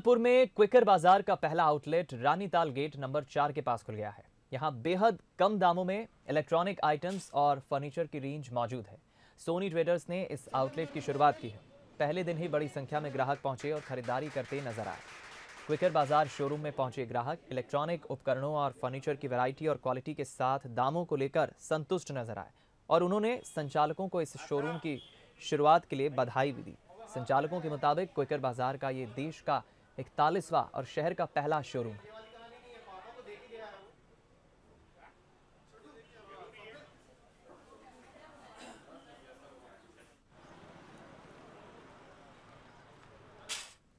जबलपुर में क्विकर बाजार का पहला आउटलेट रानीताल गेट नंबर चार के पास खुल गया है यहाँ बेहद कम दामों में इलेक्ट्रॉनिक आइटम्स और फर्नीचर की रेंज मौजूद है सोनी ट्रेडर्स ने इस आउटलेट की शुरुआत की है पहले दिन ही बड़ी संख्या में ग्राहक पहुंचे और खरीदारी करते नजर आए क्विकर बाजार शोरूम में पहुंचे ग्राहक इलेक्ट्रॉनिक उपकरणों और फर्नीचर की वैरायटी और क्वालिटी के साथ दामों को लेकर संतुष्ट नजर आए और उन्होंने संचालकों को इस शोरूम की शुरुआत के लिए बधाई भी दी संचालकों के मुताबिक क्विकर बाजार का ये देश का इकतालीसवा और शहर का पहला शोरूम